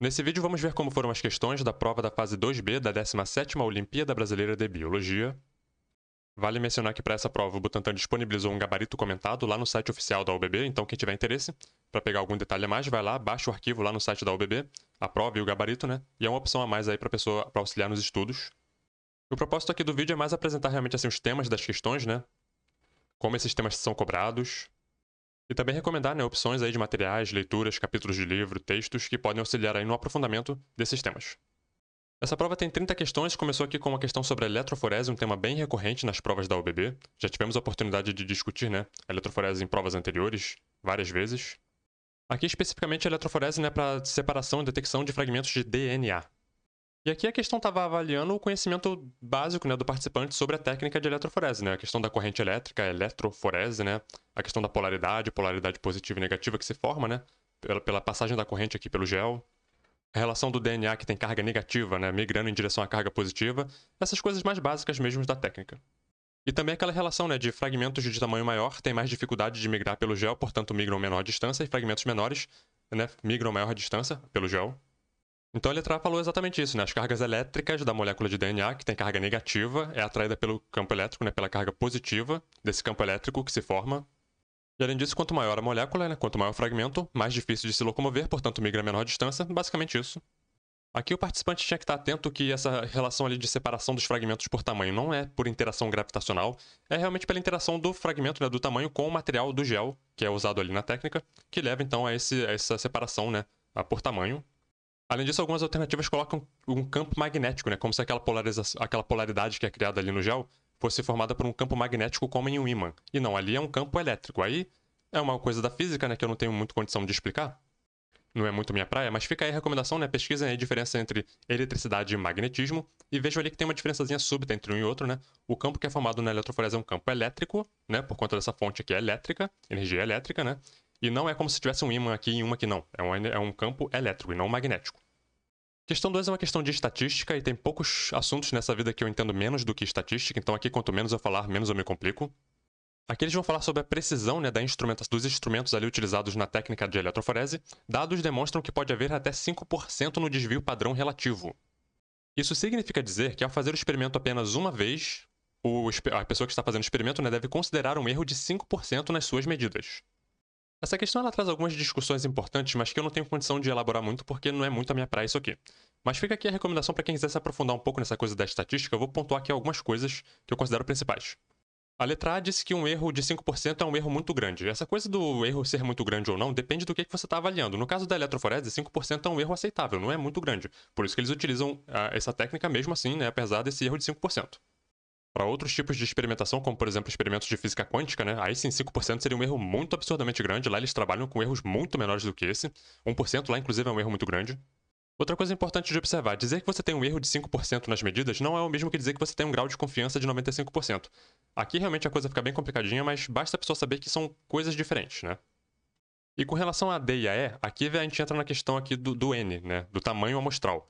Nesse vídeo vamos ver como foram as questões da prova da fase 2B da 17ª Olimpíada Brasileira de Biologia. Vale mencionar que para essa prova o Butantan disponibilizou um gabarito comentado lá no site oficial da UBB, então quem tiver interesse, para pegar algum detalhe a mais, vai lá, baixa o arquivo lá no site da UBB, a prova e o gabarito, né? E é uma opção a mais aí para pessoa para auxiliar nos estudos. O propósito aqui do vídeo é mais apresentar realmente assim os temas das questões, né? Como esses temas são cobrados, e também recomendar né, opções aí de materiais, leituras, capítulos de livro, textos que podem auxiliar aí no aprofundamento desses temas. Essa prova tem 30 questões, começou aqui com uma questão sobre eletroforese, um tema bem recorrente nas provas da UBB. Já tivemos a oportunidade de discutir né, a eletroforese em provas anteriores, várias vezes. Aqui especificamente a eletroforese né, para separação e detecção de fragmentos de DNA. E aqui a questão estava avaliando o conhecimento básico né, do participante sobre a técnica de eletroforese, né? A questão da corrente elétrica, a eletroforese, né? A questão da polaridade, polaridade positiva e negativa que se forma, né? Pela, pela passagem da corrente aqui pelo gel. A relação do DNA que tem carga negativa, né? Migrando em direção à carga positiva. Essas coisas mais básicas mesmo da técnica. E também aquela relação né, de fragmentos de tamanho maior têm mais dificuldade de migrar pelo gel, portanto migram menor distância, e fragmentos menores né, migram maior distância pelo gel. Então a A falou exatamente isso, né? As cargas elétricas da molécula de DNA, que tem carga negativa, é atraída pelo campo elétrico, né? pela carga positiva desse campo elétrico que se forma. E além disso, quanto maior a molécula, né? quanto maior o fragmento, mais difícil de se locomover, portanto migra a menor distância, basicamente isso. Aqui o participante tinha que estar atento que essa relação ali de separação dos fragmentos por tamanho não é por interação gravitacional, é realmente pela interação do fragmento, né, do tamanho com o material do gel, que é usado ali na técnica, que leva então a, esse, a essa separação né, por tamanho, Além disso, algumas alternativas colocam um campo magnético, né? Como se aquela, aquela polaridade que é criada ali no gel fosse formada por um campo magnético como em um ímã. E não, ali é um campo elétrico. Aí é uma coisa da física, né? Que eu não tenho muito condição de explicar. Não é muito minha praia, mas fica aí a recomendação, né? Pesquisem a diferença entre eletricidade e magnetismo e vejam ali que tem uma diferençazinha súbita entre um e outro, né? O campo que é formado na eletroforese é um campo elétrico, né? Por conta dessa fonte aqui é elétrica, energia elétrica, né? E não é como se tivesse um ímã aqui e uma que não. É um, é um campo elétrico e não magnético. Questão 2 é uma questão de estatística e tem poucos assuntos nessa vida que eu entendo menos do que estatística, então aqui quanto menos eu falar, menos eu me complico. Aqui eles vão falar sobre a precisão né, da instrumenta dos instrumentos ali utilizados na técnica de eletroforese. Dados demonstram que pode haver até 5% no desvio padrão relativo. Isso significa dizer que ao fazer o experimento apenas uma vez, o, a pessoa que está fazendo o experimento né, deve considerar um erro de 5% nas suas medidas. Essa questão ela traz algumas discussões importantes, mas que eu não tenho condição de elaborar muito porque não é muito a minha praia isso aqui. Mas fica aqui a recomendação para quem quiser se aprofundar um pouco nessa coisa da estatística, eu vou pontuar aqui algumas coisas que eu considero principais. A letra A disse que um erro de 5% é um erro muito grande. Essa coisa do erro ser muito grande ou não depende do que, que você está avaliando. No caso da eletroforese, 5% é um erro aceitável, não é muito grande. Por isso que eles utilizam ah, essa técnica mesmo assim, né, apesar desse erro de 5% para outros tipos de experimentação, como por exemplo experimentos de física quântica, né? Aí sim, 5% seria um erro muito absurdamente grande. Lá eles trabalham com erros muito menores do que esse. 1% lá, inclusive, é um erro muito grande. Outra coisa importante de observar: dizer que você tem um erro de 5% nas medidas não é o mesmo que dizer que você tem um grau de confiança de 95%. Aqui realmente a coisa fica bem complicadinha, mas basta a pessoa saber que são coisas diferentes, né? E com relação a D e a E, aqui a gente entra na questão aqui do, do N, né? Do tamanho amostral.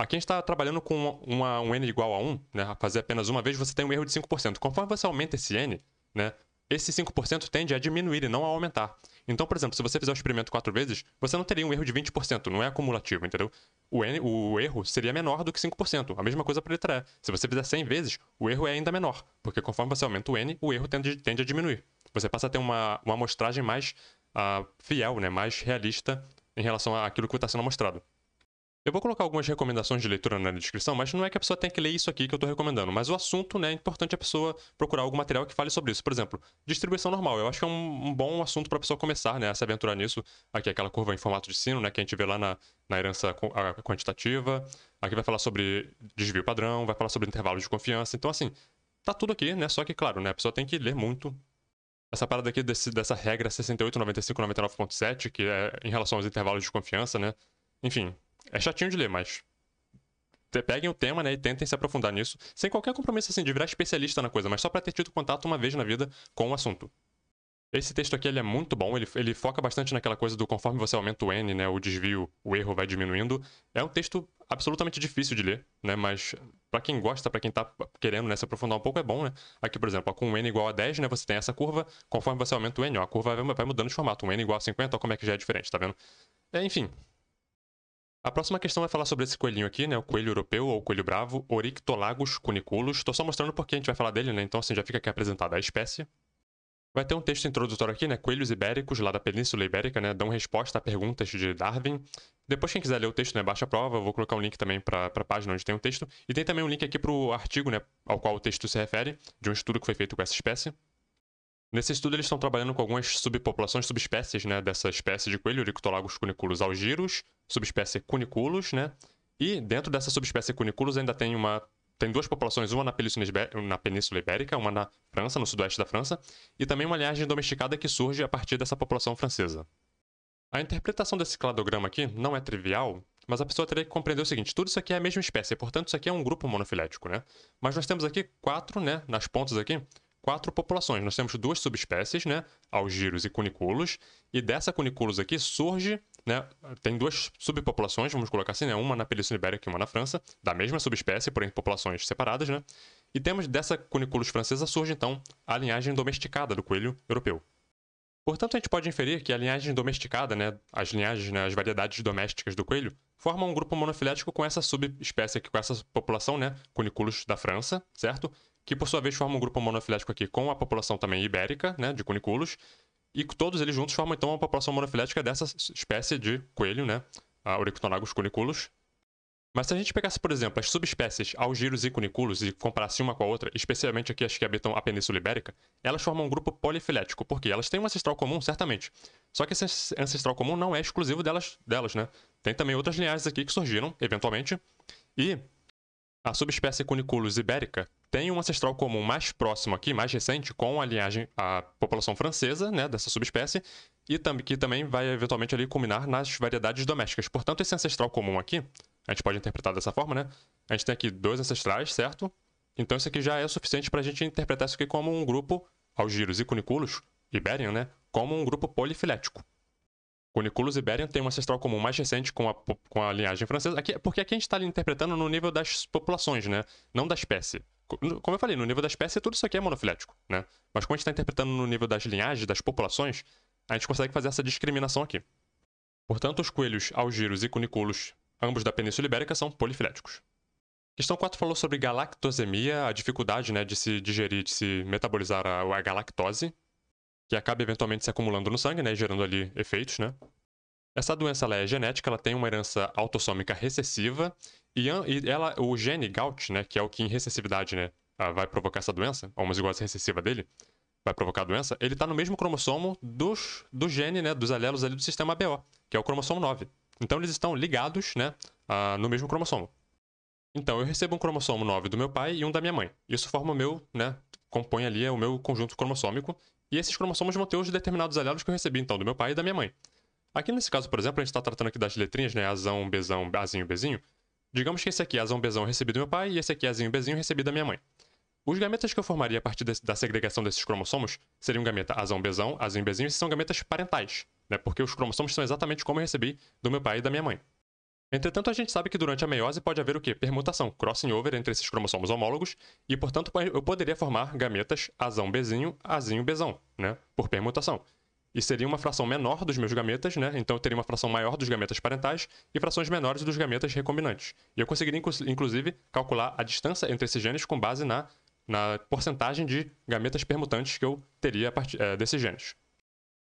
Aqui a gente está trabalhando com uma, um n igual a 1, né? fazer apenas uma vez você tem um erro de 5%. Conforme você aumenta esse n, né, esse 5% tende a diminuir e não a aumentar. Então, por exemplo, se você fizer o experimento quatro vezes, você não teria um erro de 20%, não é acumulativo, entendeu? O, n, o erro seria menor do que 5%, a mesma coisa para a letra E. Se você fizer 100 vezes, o erro é ainda menor, porque conforme você aumenta o n, o erro tende, tende a diminuir. Você passa a ter uma, uma amostragem mais uh, fiel, né? mais realista em relação àquilo que está sendo mostrado. Eu vou colocar algumas recomendações de leitura na descrição, mas não é que a pessoa tenha que ler isso aqui que eu estou recomendando, mas o assunto, né, é importante a pessoa procurar algum material que fale sobre isso. Por exemplo, distribuição normal. Eu acho que é um, um bom assunto para a pessoa começar, né, a se aventurar nisso. Aqui é aquela curva em formato de sino, né, que a gente vê lá na, na herança quantitativa. Aqui vai falar sobre desvio padrão, vai falar sobre intervalo de confiança. Então, assim, tá tudo aqui, né, só que, claro, né, a pessoa tem que ler muito. Essa parada aqui desse, dessa regra 68, 95, 99.7, que é em relação aos intervalos de confiança, né, enfim, é chatinho de ler, mas. Peguem o tema, né, e tentem se aprofundar nisso, sem qualquer compromisso assim de virar especialista na coisa, mas só para ter tido contato uma vez na vida com o assunto. Esse texto aqui ele é muito bom, ele, ele foca bastante naquela coisa do conforme você aumenta o N, né, o desvio, o erro vai diminuindo. É um texto absolutamente difícil de ler, né, mas para quem gosta, para quem tá querendo né, se aprofundar um pouco é bom, né. Aqui, por exemplo, ó, com o N igual a 10, né, você tem essa curva, conforme você aumenta o N, ó, a curva vai, vai mudando de formato, um N igual a 50, ó, como é que já é diferente, tá vendo? É, enfim, a próxima questão vai é falar sobre esse coelhinho aqui, né? O coelho europeu ou coelho bravo, Orictolagus cuniculus. Estou só mostrando porque a gente vai falar dele, né? Então assim já fica aqui apresentada a espécie. Vai ter um texto introdutório aqui, né? Coelhos ibéricos lá da Península Ibérica, né? Dão resposta a perguntas de Darwin. Depois, quem quiser ler o texto, né? Baixa a prova. Eu vou colocar um link também para a página onde tem o texto. E tem também um link aqui para o artigo, né? Ao qual o texto se refere, de um estudo que foi feito com essa espécie. Nesse estudo, eles estão trabalhando com algumas subpopulações, subespécies, né, dessa espécie de coelho, Urictolagos cuniculus algirus, subespécie cuniculus, né? E dentro dessa subespécie cuniculus ainda tem uma tem duas populações, uma na Península, na Península Ibérica, uma na França, no sudoeste da França, e também uma linhagem domesticada que surge a partir dessa população francesa. A interpretação desse cladograma aqui não é trivial, mas a pessoa teria que compreender o seguinte: tudo isso aqui é a mesma espécie, portanto, isso aqui é um grupo monofilético, né? Mas nós temos aqui quatro, né, nas pontas aqui, quatro populações. Nós temos duas subespécies, né? Algiros e cuniculos. E dessa cuniculos aqui surge, né? Tem duas subpopulações, vamos colocar assim, né? Uma na Península Ibérica e uma na França, da mesma subespécie, porém populações separadas, né? E temos dessa cuniculos francesa surge, então, a linhagem domesticada do coelho europeu. Portanto, a gente pode inferir que a linhagem domesticada, né, as linhagens, né, as variedades domésticas do coelho, formam um grupo monofilético com essa subespécie aqui, com essa população, né, cuniculus da França, certo? que por sua vez forma um grupo monofilético aqui com a população também ibérica, né, de cuniculos, e todos eles juntos formam então a população monofilética dessa espécie de coelho, né, a Oryctonagus cuniculus. Mas se a gente pegasse, por exemplo, as subespécies algiros e cuniculus e comparasse uma com a outra, especialmente aqui as que habitam a Península Ibérica, elas formam um grupo polifilético, porque elas têm um ancestral comum, certamente. Só que esse ancestral comum não é exclusivo delas, delas né? Tem também outras linhagens aqui que surgiram, eventualmente. E a subespécie cuniculus ibérica tem um ancestral comum mais próximo aqui, mais recente, com a linhagem, a população francesa, né, dessa subespécie, e tam que também vai eventualmente ali culminar nas variedades domésticas. Portanto, esse ancestral comum aqui, a gente pode interpretar dessa forma, né? A gente tem aqui dois ancestrais, certo? Então isso aqui já é suficiente para a gente interpretar isso aqui como um grupo, Algiros e cuniculos, Iberian, né? Como um grupo polifilético. Cuniculus Iberian tem um ancestral comum mais recente com a, com a linhagem francesa, aqui, porque aqui a gente está interpretando no nível das populações, né? Não da espécie. Como eu falei, no nível da espécie, tudo isso aqui é monofilético, né? Mas quando a gente está interpretando no nível das linhagens, das populações, a gente consegue fazer essa discriminação aqui. Portanto, os coelhos, algiros e cuniculos, ambos da Península Ibérica, são polifiléticos. Questão 4 falou sobre galactosemia, a dificuldade né, de se digerir, de se metabolizar a, a galactose, que acaba eventualmente se acumulando no sangue, né, gerando ali efeitos, né? Essa doença é genética, ela tem uma herança autossômica recessiva e, ela, o gene GAUT, né, que é o que em recessividade né, ah, vai provocar essa doença, a homozigose recessiva dele, vai provocar a doença, ele está no mesmo cromossomo dos, do gene, né, dos alelos ali do sistema BO, que é o cromossomo 9. Então eles estão ligados né, ah, no mesmo cromossomo. Então eu recebo um cromossomo 9 do meu pai e um da minha mãe. Isso forma o meu, né, compõe ali é o meu conjunto cromossômico, e esses cromossomos vão ter os determinados alelos que eu recebi então do meu pai e da minha mãe. Aqui nesse caso, por exemplo, a gente está tratando aqui das letrinhas, né, azão, bezão, azinho, bezinho, Digamos que esse aqui é azão bezão recebido do meu pai e esse aqui é azinho bezinho recebido da minha mãe. Os gametas que eu formaria a partir da segregação desses cromossomos seriam gameta azão bezão, azinho bezinho, e são gametas parentais, né? Porque os cromossomos são exatamente como eu recebi do meu pai e da minha mãe. Entretanto, a gente sabe que durante a meiose pode haver o quê? Permutação, crossing over entre esses cromossomos homólogos, e portanto eu poderia formar gametas azão bezinho, azinho bezão, né? Por permutação e seria uma fração menor dos meus gametas, né? Então eu teria uma fração maior dos gametas parentais e frações menores dos gametas recombinantes. E eu conseguiria, inclusive, calcular a distância entre esses genes com base na, na porcentagem de gametas permutantes que eu teria a partir, é, eh, desses genes.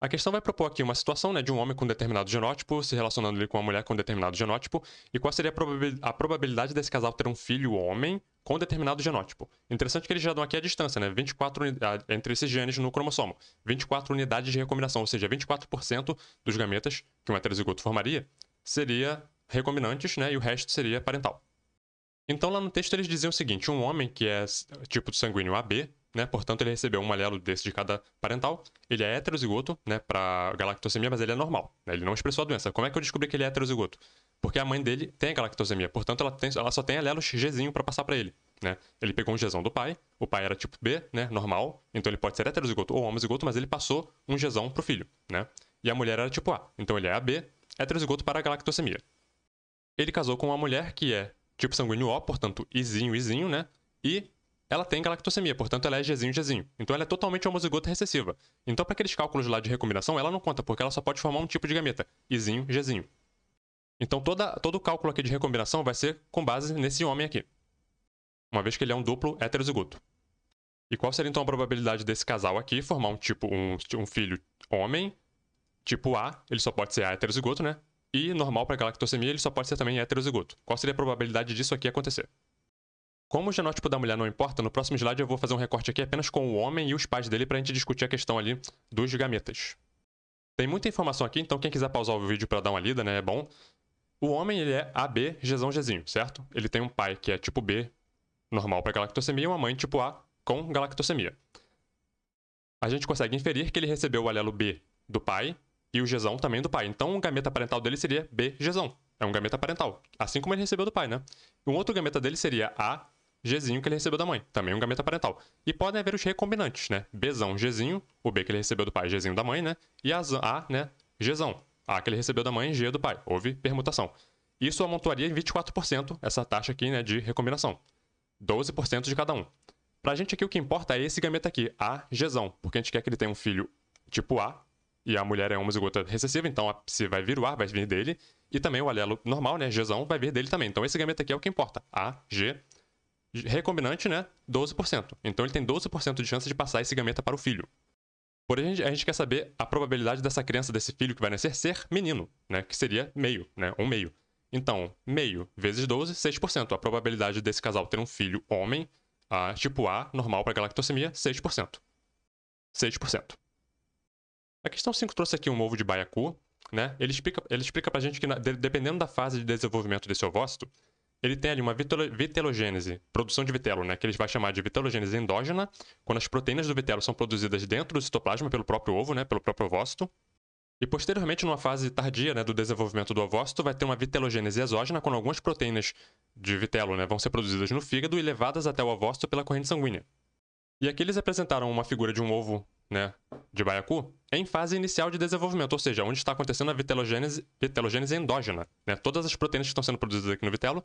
A questão vai propor aqui uma situação né, de um homem com determinado genótipo se relacionando ali com uma mulher com determinado genótipo e qual seria a probabilidade desse casal ter um filho homem com determinado genótipo. Interessante que eles já dão aqui a distância, né? 24 entre esses genes no cromossomo. 24 unidades de recombinação, ou seja, 24% dos gametas que um heterozigoto formaria seria recombinantes, né? E o resto seria parental. Então lá no texto eles diziam o seguinte: um homem que é tipo sanguíneo AB né? Portanto, ele recebeu um alelo desse de cada parental. Ele é heterozigoto, né, para galactosemia, mas ele é normal, né? Ele não expressou a doença. Como é que eu descobri que ele é heterozigoto? Porque a mãe dele tem galactosemia, portanto ela, tem, ela só tem alelo Gzinho para passar para ele, né? Ele pegou um gesão do pai, o pai era tipo B, né, normal, então ele pode ser heterozigoto ou homozigoto, mas ele passou um para pro filho, né? E a mulher era tipo A, então ele é AB, heterozigoto para galactosemia. Ele casou com uma mulher que é tipo sanguíneo O, portanto Izinho, Izinho, né? E ela tem galactosemia, portanto ela é Gzinho, Gzinho. Então ela é totalmente homozigota recessiva. Então para aqueles cálculos lá de recombinação, ela não conta, porque ela só pode formar um tipo de gameta, Izinho, Gzinho. Então toda, todo o cálculo aqui de recombinação vai ser com base nesse homem aqui. Uma vez que ele é um duplo heterozigoto. E qual seria então a probabilidade desse casal aqui formar um tipo um, um filho homem, tipo A, ele só pode ser A heterozigoto, né? E normal para galactosemia, ele só pode ser também heterozigoto. Qual seria a probabilidade disso aqui acontecer? Como o genótipo da mulher não importa, no próximo slide eu vou fazer um recorte aqui apenas com o homem e os pais dele para a gente discutir a questão ali dos gametas. Tem muita informação aqui, então quem quiser pausar o vídeo para dar uma lida, né, é bom. O homem, ele é AB, Gzão, Gzinho, certo? Ele tem um pai que é tipo B, normal para galactosemia, e uma mãe tipo A, com galactosemia. A gente consegue inferir que ele recebeu o alelo B do pai e o Gzão também do pai. Então, o gameta parental dele seria B, Gzão. É um gameta parental, assim como ele recebeu do pai, né? Um outro gameta dele seria A, Gzinho que ele recebeu da mãe, também um gameta parental. E podem haver os recombinantes, né? Bzão, Gzinho, o B que ele recebeu do pai, Gzinho da mãe, né? E a, a né? Gzão, A que ele recebeu da mãe, G do pai. Houve permutação. Isso amontoaria em 24% essa taxa aqui, né, de recombinação. 12% de cada um. Pra gente aqui o que importa é esse gameta aqui, A, Gzão, porque a gente quer que ele tenha um filho tipo A, e a mulher é homozigota recessiva, então a, se vai vir o A, vai vir dele, e também o alelo normal, né, Gzão, vai vir dele também. Então esse gameta aqui é o que importa, A, G, recombinante, né? 12%. Então ele tem 12% de chance de passar esse gameta para o filho. Porém, a gente quer saber a probabilidade dessa criança, desse filho que vai nascer, ser menino, né? Que seria meio, né? Um meio. Então, meio vezes 12, 6%. A probabilidade desse casal ter um filho homem, a tipo A, normal para galactosemia, 6%. 6%. A questão 5 trouxe aqui um ovo de baiacu, né? Ele explica, ele explica pra gente que, na, de, dependendo da fase de desenvolvimento desse ovócito, ele tem ali uma vitelogênese, produção de vitelo, né, que eles vai chamar de vitelogênese endógena, quando as proteínas do vitelo são produzidas dentro do citoplasma pelo próprio ovo, né, pelo próprio ovócito. E posteriormente, numa fase tardia né, do desenvolvimento do ovócito, vai ter uma vitelogênese exógena, quando algumas proteínas de vitelo né, vão ser produzidas no fígado e levadas até o ovócito pela corrente sanguínea. E aqui eles apresentaram uma figura de um ovo né, de baiacu em fase inicial de desenvolvimento, ou seja, onde está acontecendo a vitelogênese, vitelogênese endógena. Né? Todas as proteínas que estão sendo produzidas aqui no vitelo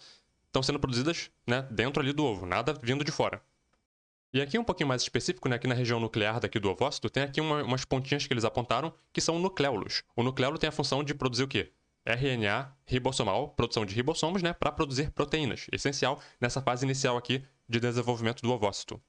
estão sendo produzidas né, dentro ali do ovo, nada vindo de fora. E aqui um pouquinho mais específico, né, aqui na região nuclear daqui do ovócito, tem aqui uma, umas pontinhas que eles apontaram que são nucleolos. O nucleolo tem a função de produzir o quê? RNA ribossomal, produção de ribossomos, né, para produzir proteínas, essencial nessa fase inicial aqui de desenvolvimento do ovócito.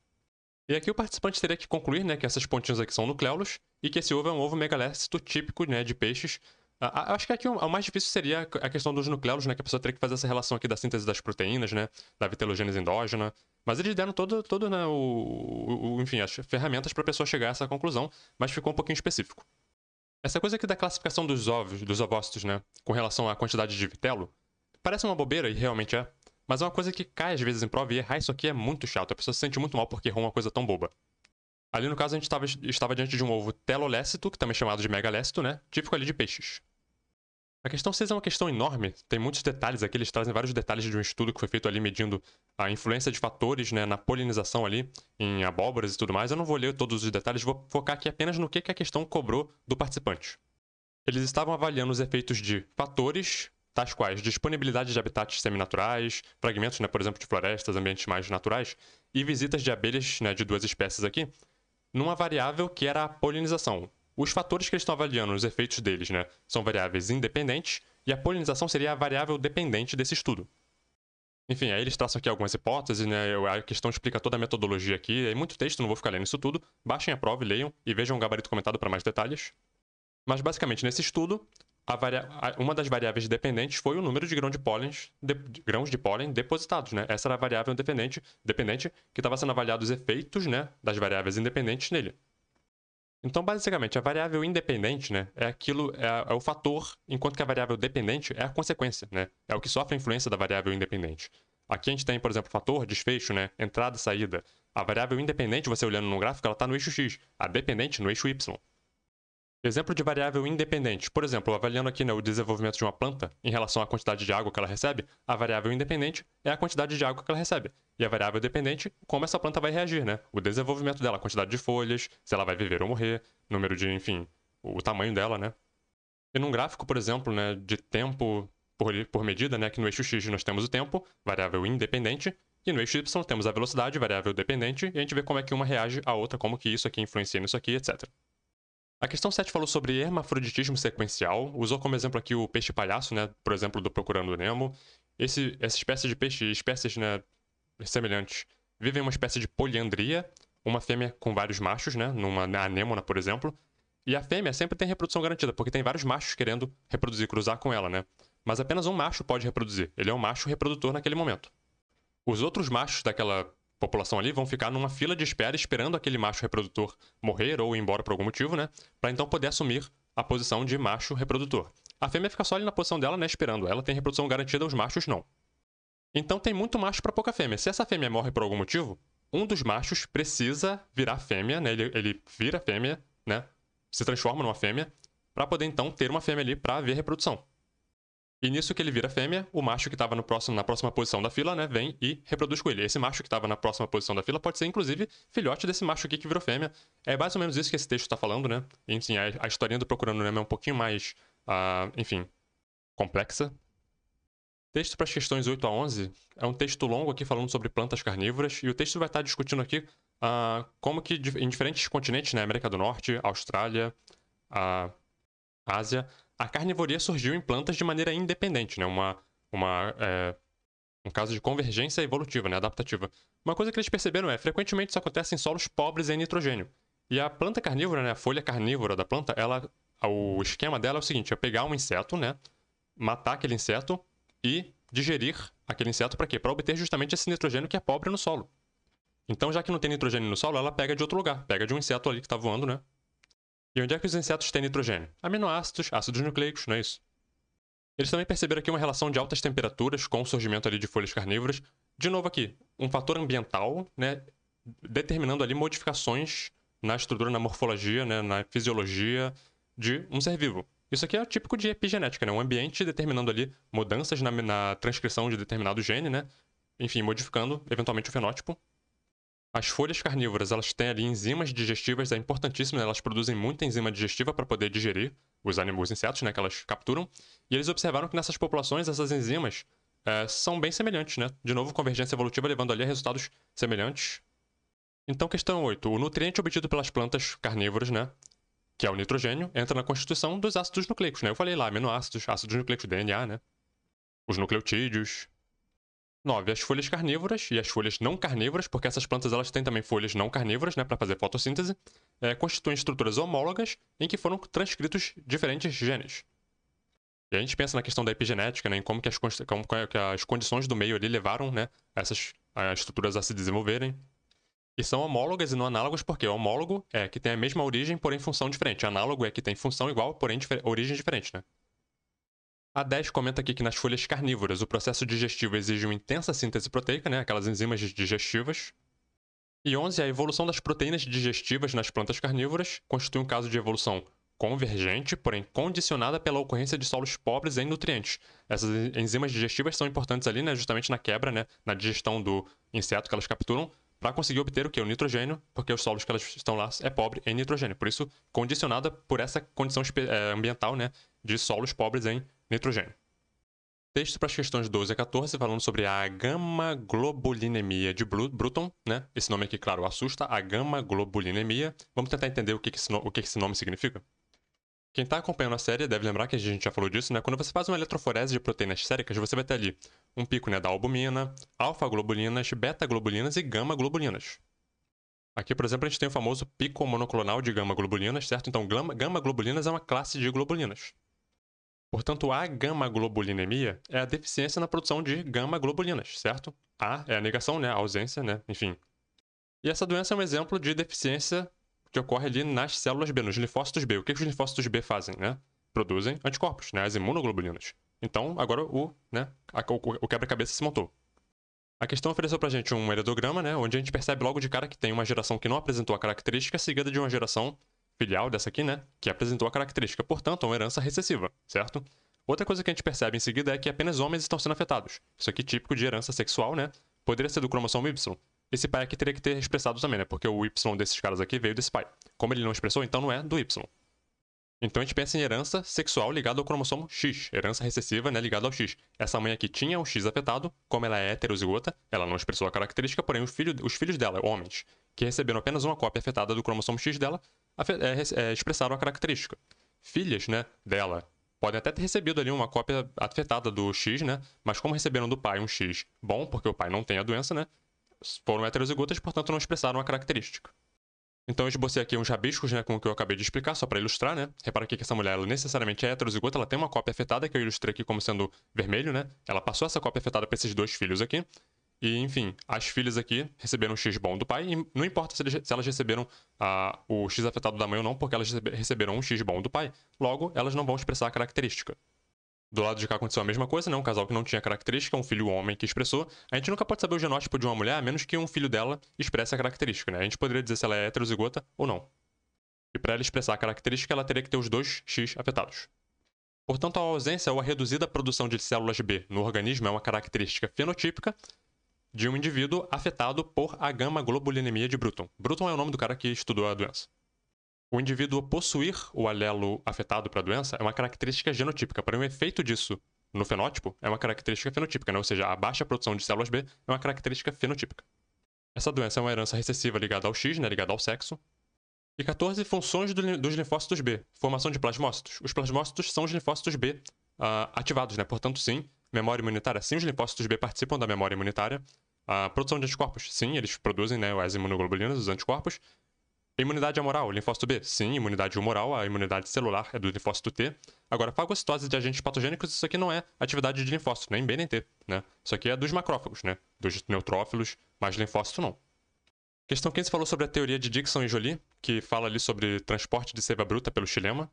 E aqui o participante teria que concluir né, que essas pontinhas aqui são nucleolos e que esse ovo é um ovo megalécito típico né, de peixes acho que aqui o, o, mais difícil seria a questão dos nucleolos, né? Que a pessoa teria que fazer essa relação aqui da síntese das proteínas, né? Da vitelogênese endógena. Mas eles deram todo, todo né, o, o enfim, as ferramentas para a pessoa chegar a essa conclusão, mas ficou um pouquinho específico. Essa coisa aqui da classificação dos ovos, dos ovócitos, né? Com relação à quantidade de vitelo, parece uma bobeira, e realmente é, mas é uma coisa que cai às vezes em prova e errar isso aqui é muito chato. A pessoa se sente muito mal porque errou uma coisa tão boba. Ali no caso a gente tava, estava diante de um ovo telolécito, que também é chamado de megalécito, né? Típico ali de peixes. A questão 6 é uma questão enorme, tem muitos detalhes aqui, eles trazem vários detalhes de um estudo que foi feito ali medindo a influência de fatores né, na polinização ali, em abóboras e tudo mais. Eu não vou ler todos os detalhes, vou focar aqui apenas no que, que a questão cobrou do participante. Eles estavam avaliando os efeitos de fatores, tais quais disponibilidade de habitats seminaturais, fragmentos, né, por exemplo, de florestas, ambientes mais naturais, e visitas de abelhas né, de duas espécies aqui, numa variável que era a polinização, os fatores que eles estão avaliando, os efeitos deles, né, são variáveis independentes, e a polinização seria a variável dependente desse estudo. Enfim, aí eles traçam aqui algumas hipóteses, né? A questão explica toda a metodologia aqui. É muito texto, não vou ficar lendo isso tudo. Baixem a prova e leiam, e vejam o gabarito comentado para mais detalhes. Mas basicamente, nesse estudo, uma das variáveis dependentes foi o número de, de, de, grãos de pólen depositados, né? Essa era a variável dependente, dependente que estava sendo avaliado os efeitos né, das variáveis independentes nele. Então, basicamente, a variável independente, né, é aquilo, é, é, o fator, enquanto que a variável dependente é a consequência, né, é o que sofre a influência da variável independente. Aqui a gente tem, por exemplo, fator, desfecho, né, entrada, saída. A variável independente, você olhando no gráfico, ela está no eixo x, a dependente no eixo y. Exemplo de variável independente. Por exemplo, avaliando aqui né, o desenvolvimento de uma planta em relação à quantidade de água que ela recebe, a variável independente é a quantidade de água que ela recebe. E a variável dependente, como essa planta vai reagir, né? O desenvolvimento dela, a quantidade de folhas, se ela vai viver ou morrer, número de, enfim, o tamanho dela, né? E num gráfico, por exemplo, né, de tempo por, por medida, né, que no eixo x nós temos o tempo, variável independente, e no eixo y temos a velocidade, variável dependente, e a gente vê como é que uma reage à outra, como que isso aqui influencia nisso aqui, etc. A questão 7 falou sobre hermafroditismo sequencial, usou como exemplo aqui o peixe palhaço, né, por exemplo, do Procurando Nemo. Esse, essa espécie de peixe, espécies né, semelhantes, vivem uma espécie de poliandria, uma fêmea com vários machos, né, numa anêmona, por exemplo. E a fêmea sempre tem reprodução garantida, porque tem vários machos querendo reproduzir, cruzar com ela, né? Mas apenas um macho pode reproduzir. Ele é um macho reprodutor naquele momento. Os outros machos daquela população ali vão ficar numa fila de espera esperando aquele macho reprodutor morrer ou ir embora por algum motivo, né? Para então poder assumir a posição de macho reprodutor. A fêmea fica só ali na posição dela, né, esperando. Ela tem reprodução garantida, os machos não. Então tem muito macho para pouca fêmea. Se essa fêmea morre por algum motivo, um dos machos precisa virar fêmea, né? Ele, ele vira fêmea, né? Se transforma numa fêmea para poder então ter uma fêmea ali para haver reprodução. E nisso que ele vira fêmea, o macho que estava na próxima posição da fila, né, vem e reproduz com ele. Esse macho que estava na próxima posição da fila pode ser, inclusive, filhote desse macho aqui que virou fêmea. É mais ou menos isso que esse texto está falando, né? Enfim, a, a historinha do Procurando Nemo é um pouquinho mais, uh, enfim, complexa. Texto para as questões 8 a 11 é um texto longo aqui falando sobre plantas carnívoras, e o texto vai estar tá discutindo aqui uh, como que em diferentes continentes, né, América do Norte, Austrália, a ah, Ásia, a carnivoria surgiu em plantas de maneira independente, né? Uma, uma, é, um caso de convergência evolutiva, né? adaptativa. Uma coisa que eles perceberam é, frequentemente isso acontece em solos pobres em nitrogênio. E a planta carnívora, né? a folha carnívora da planta, ela, o esquema dela é o seguinte, é pegar um inseto, né? matar aquele inseto e digerir aquele inseto para quê? Para obter justamente esse nitrogênio que é pobre no solo. Então, já que não tem nitrogênio no solo, ela pega de outro lugar, pega de um inseto ali que está voando, né? E onde é que os insetos têm nitrogênio? Aminoácidos, ácidos nucleicos, não é isso? Eles também perceberam aqui uma relação de altas temperaturas com o surgimento ali de folhas carnívoras. De novo aqui, um fator ambiental, né, determinando ali modificações na estrutura, na morfologia, né, na fisiologia de um ser vivo. Isso aqui é típico de epigenética, né? Um ambiente determinando ali mudanças na, na transcrição de determinado gene, né? Enfim, modificando eventualmente o fenótipo as folhas carnívoras, elas têm ali enzimas digestivas, é importantíssimo, né? elas produzem muita enzima digestiva para poder digerir os animais, os insetos, né, que elas capturam. E eles observaram que nessas populações essas enzimas é, são bem semelhantes, né? De novo, convergência evolutiva levando ali a resultados semelhantes. Então, questão 8. O nutriente obtido pelas plantas carnívoras, né, que é o nitrogênio, entra na constituição dos ácidos nucleicos, né? Eu falei lá, aminoácidos, ácidos nucleicos, DNA, né? Os nucleotídeos, 9. As folhas carnívoras e as folhas não carnívoras, porque essas plantas elas têm também folhas não carnívoras, né, para fazer fotossíntese, é, constituem estruturas homólogas em que foram transcritos diferentes genes. E a gente pensa na questão da epigenética, né, em como que as, como que as condições do meio ali levaram, né, essas estruturas a se desenvolverem. E são homólogas e não análogas porque o homólogo é que tem a mesma origem, porém função diferente. Análogo é que tem função igual, porém difer origem diferente, né? A 10 comenta aqui que nas folhas carnívoras o processo digestivo exige uma intensa síntese proteica, né, aquelas enzimas digestivas. E 11, a evolução das proteínas digestivas nas plantas carnívoras constitui um caso de evolução convergente, porém condicionada pela ocorrência de solos pobres em nutrientes. Essas enzimas digestivas são importantes ali, né, justamente na quebra, né, na digestão do inseto que elas capturam, para conseguir obter o que? O nitrogênio, porque os solos que elas estão lá é pobre em nitrogênio. Por isso, condicionada por essa condição eh, ambiental, né, de solos pobres em Nitrogênio. Texto para as questões 12 a 14, falando sobre a gama-globulinemia de Bruton, né? Esse nome aqui, claro, assusta, a gama-globulinemia. Vamos tentar entender o que, que, esse, o que, que esse nome significa? Quem está acompanhando a série deve lembrar que a gente já falou disso, né? Quando você faz uma eletroforese de proteínas séricas, você vai ter ali um pico né, da albumina, alfa-globulinas, beta-globulinas e gama-globulinas. Aqui, por exemplo, a gente tem o famoso pico monoclonal de gama-globulinas, certo? Então, gama-globulinas é uma classe de globulinas. Portanto, a gama-globulinemia é a deficiência na produção de gama-globulinas, certo? A é a negação, né? A ausência, né? Enfim. E essa doença é um exemplo de deficiência que ocorre ali nas células B, nos linfócitos B. O que, os linfócitos B fazem, né? Produzem anticorpos, né? As imunoglobulinas. Então, agora o, né? o quebra-cabeça se montou. A questão ofereceu pra gente um heredograma, né, onde a gente percebe logo de cara que tem uma geração que não apresentou a característica, seguida de uma geração filial dessa aqui, né? Que apresentou a característica, portanto, uma herança recessiva, certo? Outra coisa que a gente percebe em seguida é que apenas homens estão sendo afetados. Isso aqui é típico de herança sexual, né? Poderia ser do cromossomo Y. Esse pai aqui teria que ter expressado também, né? Porque o Y desses caras aqui veio desse pai. Como ele não expressou, então não é do Y. Então a gente pensa em herança sexual ligada ao cromossomo X, herança recessiva né, ligada ao X. Essa mãe aqui tinha um X afetado, como ela é heterozigota, ela não expressou a característica, porém filho, os filhos dela, homens, que receberam apenas uma cópia afetada do cromossomo X dela, é, é, expressaram a característica. Filhas, né, dela, podem até ter recebido ali uma cópia afetada do X, né? Mas como receberam do pai um X bom, porque o pai não tem a doença, né? Foram heterozigotas, portanto não expressaram a característica. Então eu esbocei aqui uns rabiscos, né, com o que eu acabei de explicar, só para ilustrar, né? Repara aqui que essa mulher, ela necessariamente é heterozigota, ela tem uma cópia afetada, que eu ilustrei aqui como sendo vermelho, né? Ela passou essa cópia afetada para esses dois filhos aqui. E, enfim, as filhas aqui receberam o X bom do pai, e não importa se, eles, se elas receberam ah, o X afetado da mãe ou não, porque elas receberam um X bom do pai, logo, elas não vão expressar a característica. Do lado de cá aconteceu a mesma coisa, né? Um casal que não tinha característica, um filho homem que expressou. A gente nunca pode saber o genótipo de uma mulher, a menos que um filho dela expresse a característica, né? A gente poderia dizer se ela é heterozigota ou não. E para ela expressar a característica, ela teria que ter os dois X afetados. Portanto, a ausência ou a reduzida produção de células B no organismo é uma característica fenotípica, de um indivíduo afetado por a gama-globulinemia de Bruton. Bruton é o nome do cara que estudou a doença. O indivíduo possuir o alelo afetado para a doença é uma característica genotípica. Para o um efeito disso no fenótipo, é uma característica fenotípica, né? ou seja, a baixa produção de células B é uma característica fenotípica. Essa doença é uma herança recessiva ligada ao X, né? ligada ao sexo. E 14 funções do, dos linfócitos B. Formação de plasmócitos. Os plasmócitos são os linfócitos B uh, ativados, né? Portanto, sim, memória imunitária. Sim, os linfócitos B participam da memória imunitária. A produção de anticorpos, sim, eles produzem né, as imunoglobulinas, os anticorpos. Imunidade amoral, linfócito B, sim, imunidade humoral, a imunidade celular é do linfócito T. Agora, fagocitose de agentes patogênicos, isso aqui não é atividade de linfócito, nem B nem T, né? Isso aqui é dos macrófagos, né? Dos neutrófilos, mas linfócito não. Questão 15 falou sobre a teoria de Dixon e Jolie, que fala ali sobre transporte de seiva bruta pelo xilema.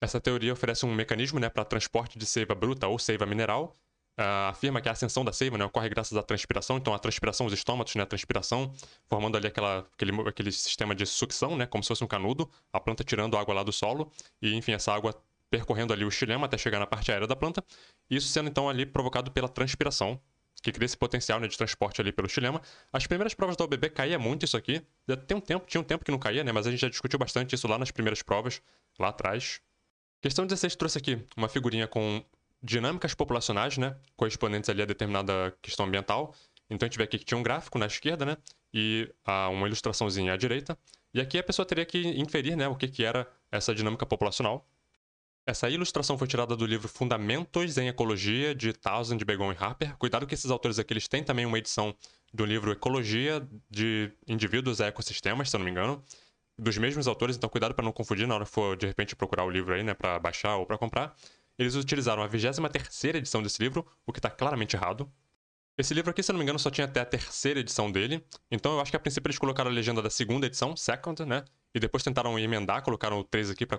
Essa teoria oferece um mecanismo né, para transporte de seiva bruta ou seiva mineral, Uh, afirma que a ascensão da seiva né, ocorre graças à transpiração, então a transpiração, os estômatos, né, a transpiração, formando ali aquela, aquele, aquele sistema de sucção, né, como se fosse um canudo, a planta tirando água lá do solo, e enfim, essa água percorrendo ali o xilema até chegar na parte aérea da planta, isso sendo então ali provocado pela transpiração, que cria esse potencial né, de transporte ali pelo xilema. As primeiras provas da OBB caía muito isso aqui, tem um tempo, tinha um tempo que não caía, né, mas a gente já discutiu bastante isso lá nas primeiras provas, lá atrás. Questão 16 trouxe aqui uma figurinha com dinâmicas populacionais, né, correspondentes ali a determinada questão ambiental. Então a gente vê aqui que tinha um gráfico na esquerda, né, e a, uma ilustraçãozinha à direita. E aqui a pessoa teria que inferir, né, o que, que era essa dinâmica populacional. Essa ilustração foi tirada do livro Fundamentos em Ecologia, de Townsend, Begon e Harper. Cuidado que esses autores aqui eles têm também uma edição do livro Ecologia de Indivíduos a Ecossistemas, se eu não me engano, dos mesmos autores, então cuidado para não confundir na hora que for de repente procurar o livro aí, né, para baixar ou para comprar. Eles utilizaram a 23 edição desse livro, o que está claramente errado. Esse livro aqui, se eu não me engano, só tinha até a terceira edição dele, então eu acho que a princípio eles colocaram a legenda da segunda edição, second, né? E depois tentaram emendar, colocaram o 3 aqui para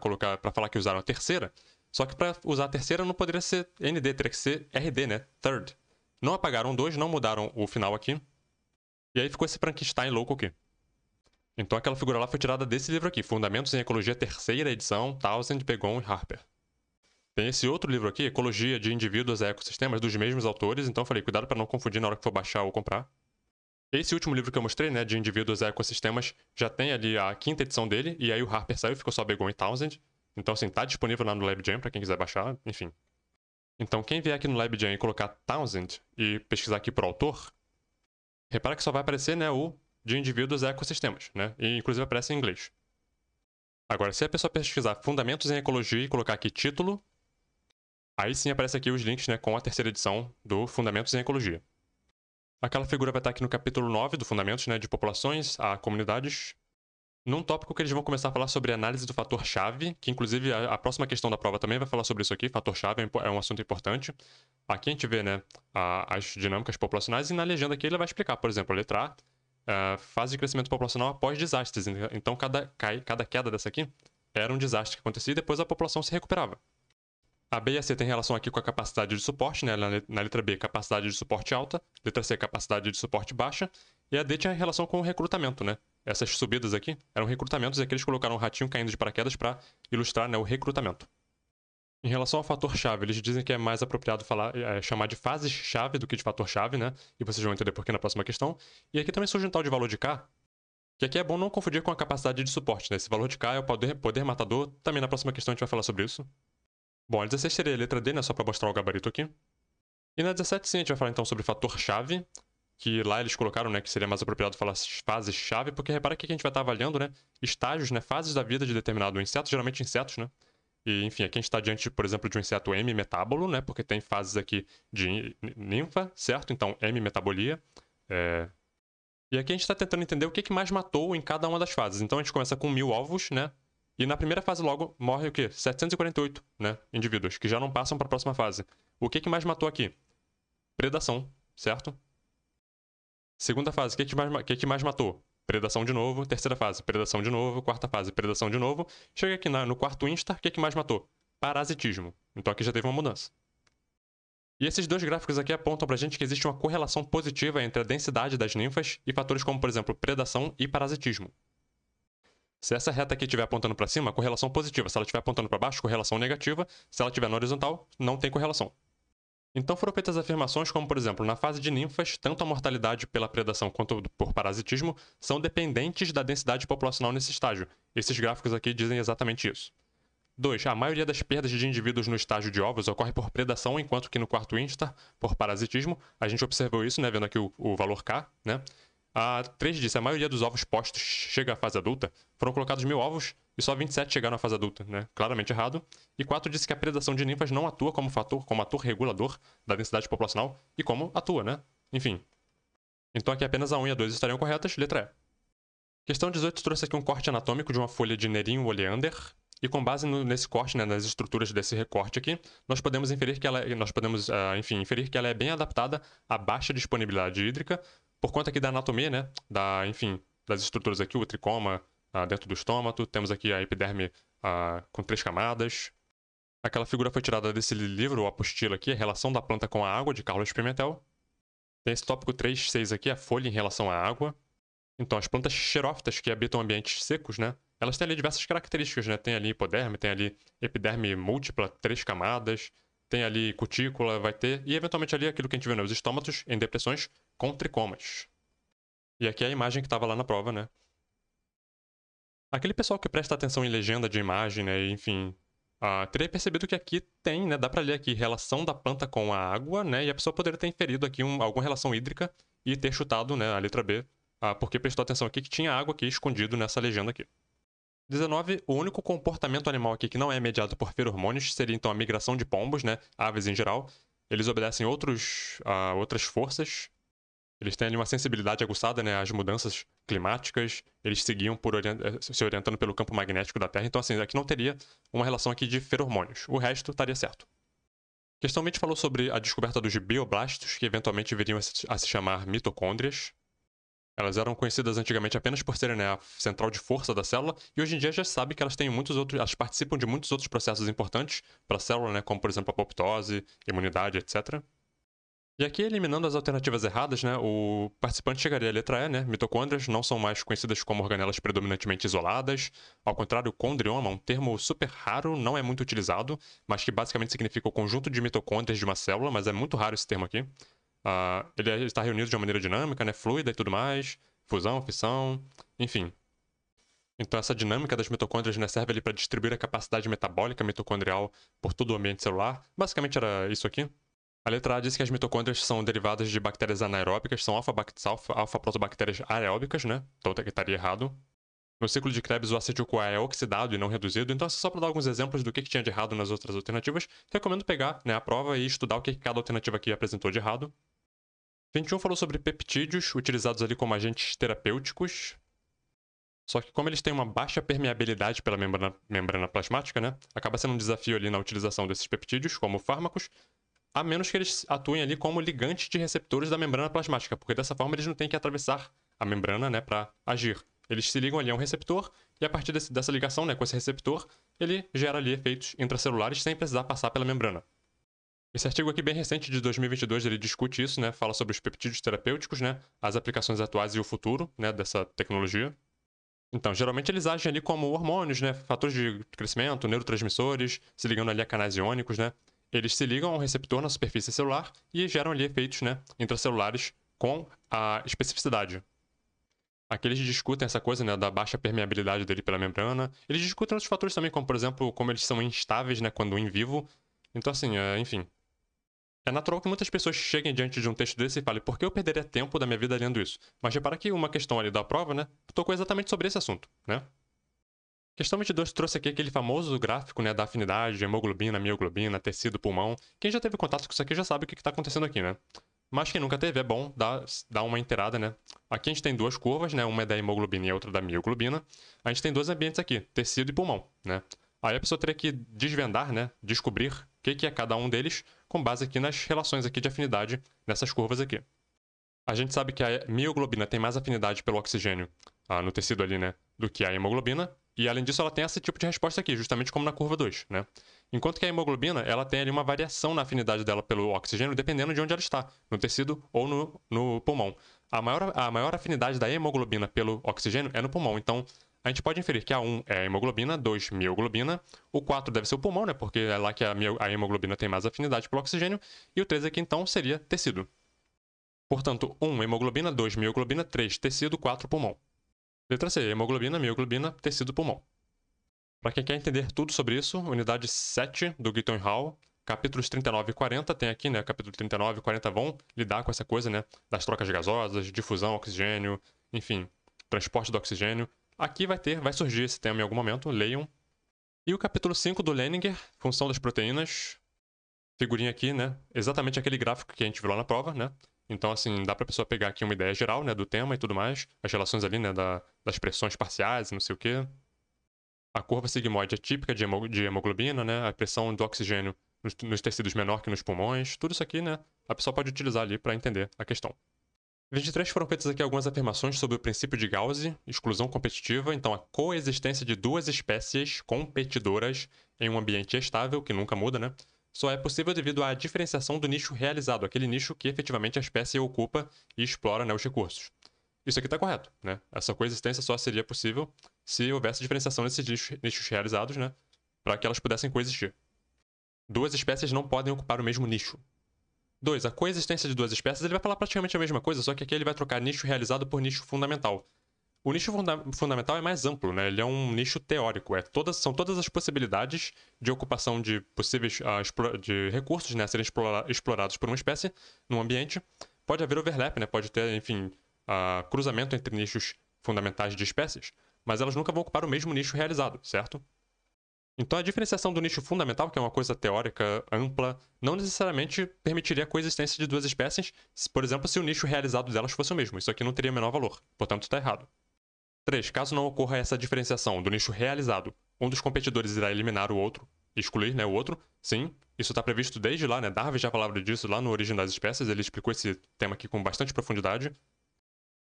falar que usaram a terceira. Só que para usar a terceira não poderia ser ND, teria que ser RD, né? Third. Não apagaram dois, não mudaram o final aqui. E aí ficou esse Frankenstein louco aqui. Então aquela figura lá foi tirada desse livro aqui, Fundamentos em Ecologia, terceira edição, Thousand Begon e Harper. Tem esse outro livro aqui, Ecologia de Indivíduos e Ecossistemas, dos mesmos autores, então falei, cuidado para não confundir na hora que for baixar ou comprar. Esse último livro que eu mostrei, né, de Indivíduos e Ecossistemas, já tem ali a quinta edição dele, e aí o Harper saiu, ficou só Begon e Townsend. Então, assim, tá disponível lá no LabJam para quem quiser baixar, enfim. Então, quem vier aqui no LabJam e colocar Townsend e pesquisar aqui por autor, repara que só vai aparecer, né, o de Indivíduos e Ecossistemas, né, e inclusive aparece em inglês. Agora, se a pessoa pesquisar Fundamentos em Ecologia e colocar aqui título, Aí sim aparece aqui os links né, com a terceira edição do Fundamentos em Ecologia. Aquela figura vai estar aqui no capítulo 9 do Fundamentos né, de Populações a Comunidades, num tópico que eles vão começar a falar sobre análise do fator-chave, que inclusive a, a, próxima questão da prova também vai falar sobre isso aqui, fator-chave é, é, um assunto importante. Aqui a gente vê né, a, as dinâmicas populacionais e na legenda aqui ele vai explicar, por exemplo, a letra A, eh, fase de crescimento populacional após desastres. Então cada, cai, cada queda dessa aqui era um desastre que acontecia e depois a população se recuperava. A B e a C têm relação aqui com a capacidade de suporte, né? na letra B, capacidade de suporte alta, letra C, capacidade de suporte baixa, e a D tinha relação com o recrutamento, né? Essas subidas aqui eram recrutamentos e aqui eles colocaram um ratinho caindo de paraquedas para ilustrar né, o recrutamento. Em relação ao fator-chave, eles dizem que é mais apropriado falar, é, chamar de fases-chave do que de fator-chave, né? E vocês vão entender por na próxima questão. E aqui também surge um tal de valor de K, que aqui é bom não confundir com a capacidade de suporte, né? Esse valor de K é o poder, poder matador, também na próxima questão a gente vai falar sobre isso. Bom, a 16 seria a letra D, né? Só para mostrar o gabarito aqui. E na 17 sim, a gente vai falar então sobre fator chave, que lá eles colocaram, né, que seria mais apropriado falar fases chave, porque repara que aqui a gente vai estar tá avaliando, né, estágios, né, fases da vida de determinado inseto, geralmente insetos, né? E, enfim, aqui a gente está diante, por exemplo, de um inseto M metábolo, né? Porque tem fases aqui de ninfa, certo? Então, M metabolia. É... E aqui a gente está tentando entender o que, que mais matou em cada uma das fases. Então, a gente começa com mil ovos, né? E na primeira fase logo morre o quê? 748, né, indivíduos que já não passam para a próxima fase. O que que mais matou aqui? Predação, certo? Segunda fase, o que que mais, que que mais matou? Predação de novo, terceira fase, predação de novo, quarta fase, predação de novo. Chega aqui na, no quarto insta, o que que mais matou? Parasitismo. Então aqui já teve uma mudança. E esses dois gráficos aqui apontam pra gente que existe uma correlação positiva entre a densidade das ninfas e fatores como, por exemplo, predação e parasitismo. Se essa reta aqui estiver apontando para cima, correlação positiva. Se ela estiver apontando para baixo, correlação negativa. Se ela estiver na horizontal, não tem correlação. Então foram feitas afirmações como, por exemplo, na fase de ninfas, tanto a mortalidade pela predação quanto por parasitismo são dependentes da densidade populacional nesse estágio. Esses gráficos aqui dizem exatamente isso. 2. A maioria das perdas de indivíduos no estágio de ovos ocorre por predação, enquanto que no quarto instar, tá? por parasitismo, a gente observou isso, né, vendo aqui o, o valor K, né? a três que a maioria dos ovos postos chega à fase adulta. Foram colocados mil ovos e só 27 chegaram à fase adulta, né? Claramente errado. E 4 disse que a predação de ninfas não atua como fator, como ator regulador da densidade populacional e como atua, né? Enfim. Então aqui apenas a 1 e a 2 estariam corretas, letra E. Questão 18 trouxe aqui um corte anatômico de uma folha de Nerium oleander. E com base no, nesse corte, né, nas estruturas desse recorte aqui, nós podemos inferir que ela, é, nós podemos, uh, enfim, inferir que ela é bem adaptada à baixa disponibilidade hídrica, por conta aqui da anatomia, né? Da, enfim, das estruturas aqui, o tricoma ah, dentro do estômago, temos aqui a epiderme ah, com três camadas. Aquela figura foi tirada desse livro, o apostila aqui, a relação da planta com a água, de Carlos Pimentel. Tem esse tópico 3.6 aqui, a folha em relação à água. Então, as plantas xerófitas que habitam ambientes secos, né? Elas têm ali diversas características, né? Tem ali hipoderme, tem ali epiderme múltipla, três camadas, tem ali cutícula, vai ter, e eventualmente ali aquilo que a gente vê né? Os estômatos, em depressões, com tricomas. E aqui é a imagem que estava lá na prova, né? Aquele pessoal que presta atenção em legenda de imagem, né, enfim, uh, teria percebido que aqui tem, né, dá para ler aqui relação da planta com a água, né, e a pessoa poderia ter inferido aqui um, alguma relação hídrica e ter chutado, né, a letra B, uh, porque prestou atenção aqui que tinha água aqui escondido nessa legenda aqui. 19. O único comportamento animal aqui que não é mediado por feromônios seria então a migração de pombos, né, aves em geral. Eles obedecem outros, uh, outras forças, eles têm ali uma sensibilidade aguçada né, às mudanças climáticas, eles seguiam por orient... Eh, se orientando pelo campo magnético da Terra, então assim, aqui não teria uma relação aqui de feromônios, o resto estaria certo. Questão 20 falou sobre a descoberta dos bioblastos, que eventualmente viriam a se chamar mitocôndrias. Elas eram conhecidas antigamente apenas por serem né, a central de força da célula, e hoje em dia já sabe que elas têm muitos outros, elas participam de muitos outros processos importantes para a célula, né, como por exemplo a apoptose, imunidade, etc. E aqui, eliminando as alternativas erradas, né, o participante chegaria à letra E, né? Mitocôndrias não são mais conhecidas como organelas predominantemente isoladas. Ao contrário, condrioma, um termo super raro, não é muito utilizado, mas que basicamente significa o conjunto de mitocôndrias de uma célula, mas é muito raro esse termo aqui. Uh, ele é, está reunido de uma maneira dinâmica, né, fluida e tudo mais, fusão, fissão, enfim. Então essa dinâmica das mitocôndrias né, serve para distribuir a capacidade metabólica mitocondrial por todo o ambiente celular. Basicamente era isso aqui. A letra A diz que as mitocôndrias são derivadas de bactérias anaeróbicas, são alfa-protobactérias alfa, alfa aeróbicas, né? Então tá, estaria errado. No ciclo de Krebs, o acetil-CoA é oxidado e não reduzido, então só para dar alguns exemplos do que, que tinha de errado nas outras alternativas, recomendo pegar né, a prova e estudar o que, que cada alternativa aqui apresentou de errado. 21 falou sobre peptídeos, utilizados ali como agentes terapêuticos. Só que como eles têm uma baixa permeabilidade pela membrana, membrana plasmática, né, acaba sendo um desafio ali na utilização desses peptídeos como fármacos, a menos que eles atuem ali como ligantes de receptores da membrana plasmática, porque dessa forma eles não têm que atravessar a membrana né, para agir. Eles se ligam ali a um receptor e a partir desse, dessa ligação né, com esse receptor, ele gera ali efeitos intracelulares sem precisar passar pela membrana. Esse artigo aqui bem recente de 2022, ele discute isso, né? Fala sobre os peptídeos terapêuticos, né? As aplicações atuais e o futuro, né, dessa tecnologia. Então, geralmente eles agem ali como hormônios, né? Fatores de crescimento, neurotransmissores, se ligando ali a canais iônicos, né? Eles se ligam a um receptor na superfície celular e geram ali efeitos né, intracelulares com a especificidade. Aqui eles discutem essa coisa né, da baixa permeabilidade dele pela membrana. Eles discutem outros fatores também, como por exemplo, como eles são instáveis né, quando em vivo. Então, assim, é, enfim. É natural que muitas pessoas cheguem diante de um texto desse e falem, por que eu perderia tempo da minha vida lendo isso? Mas repara que uma questão ali da prova, né, tocou exatamente sobre esse assunto, né? Questão 22 trouxe aqui aquele famoso gráfico né, da afinidade, hemoglobina, mioglobina, tecido, pulmão. Quem já teve contato com isso aqui já sabe o que está acontecendo aqui, né? Mas quem nunca teve, é bom dar, dar uma inteirada, né? Aqui a gente tem duas curvas, né? Uma é da hemoglobina e a outra da mioglobina. A gente tem dois ambientes aqui, tecido e pulmão, né? Aí a pessoa teria que desvendar, né? Descobrir o que, que é cada um deles com base aqui nas relações aqui de afinidade nessas curvas aqui. A gente sabe que a mioglobina tem mais afinidade pelo oxigênio ah, no tecido ali, né? Do que a hemoglobina. E além disso, ela tem esse tipo de resposta aqui, justamente como na curva 2, né? Enquanto que a hemoglobina, ela tem ali uma variação na afinidade dela pelo oxigênio, dependendo de onde ela está, no tecido ou no, no pulmão. A maior, a maior afinidade da hemoglobina pelo oxigênio é no pulmão, então a gente pode inferir que a 1 é a hemoglobina, 2 mioglobina, o 4 deve ser o pulmão, né? Porque é lá que a, hemoglobina tem mais afinidade pelo oxigênio, e o 3 aqui então seria tecido. Portanto, 1 hemoglobina, 2 mioglobina, 3 tecido, 4 pulmão. Letra C, hemoglobina, mioglobina, tecido pulmão. Para quem quer entender tudo sobre isso, unidade 7 do Gitton Hall, capítulos 39 e 40, tem aqui, né, capítulo 39 e 40 vão lidar com essa coisa, né, das trocas gasosas, difusão, oxigênio, enfim, transporte do oxigênio. Aqui vai ter, vai surgir esse tema em algum momento, leiam. E o capítulo 5 do Leninger, função das proteínas, figurinha aqui, né, exatamente aquele gráfico que a gente viu lá na prova, né, então, assim, dá pra pessoa pegar aqui uma ideia geral, né, do tema e tudo mais, as relações ali, né, da, das pressões parciais e não sei o quê. A curva sigmoide é típica de, hemoglobina, né, a pressão do oxigênio nos, nos tecidos menor que nos pulmões, tudo isso aqui, né, a pessoa pode utilizar ali para entender a questão. 23 foram feitas aqui algumas afirmações sobre o princípio de Gauss, exclusão competitiva, então a coexistência de duas espécies competidoras em um ambiente estável, que nunca muda, né? só é possível devido à diferenciação do nicho realizado, aquele nicho que efetivamente a espécie ocupa e explora né, os recursos. Isso aqui está correto, né? Essa coexistência só seria possível se houvesse diferenciação desses nichos, nichos realizados, né? Para que elas pudessem coexistir. Duas espécies não podem ocupar o mesmo nicho. 2. A coexistência de duas espécies, ele vai falar praticamente a mesma coisa, só que aqui ele vai trocar nicho realizado por nicho fundamental. O nicho funda fundamental é mais amplo, né? Ele é um nicho teórico. É todas, são todas as possibilidades de ocupação de possíveis uh, de recursos né, a serem explora explorados por uma espécie num ambiente. Pode haver overlap, né? Pode ter, enfim, uh, cruzamento entre nichos fundamentais de espécies, mas elas nunca vão ocupar o mesmo nicho realizado, certo? Então a diferenciação do nicho fundamental, que é uma coisa teórica ampla, não necessariamente permitiria a coexistência de duas espécies, por exemplo, se o nicho realizado delas fosse o mesmo. Isso aqui não teria menor valor, portanto está errado. 3. Caso não ocorra essa diferenciação do nicho realizado, um dos competidores irá eliminar o outro, excluir né, o outro. Sim, isso está previsto desde lá, né? Darwin já falava disso lá no Origem das Espécies, ele explicou esse tema aqui com bastante profundidade.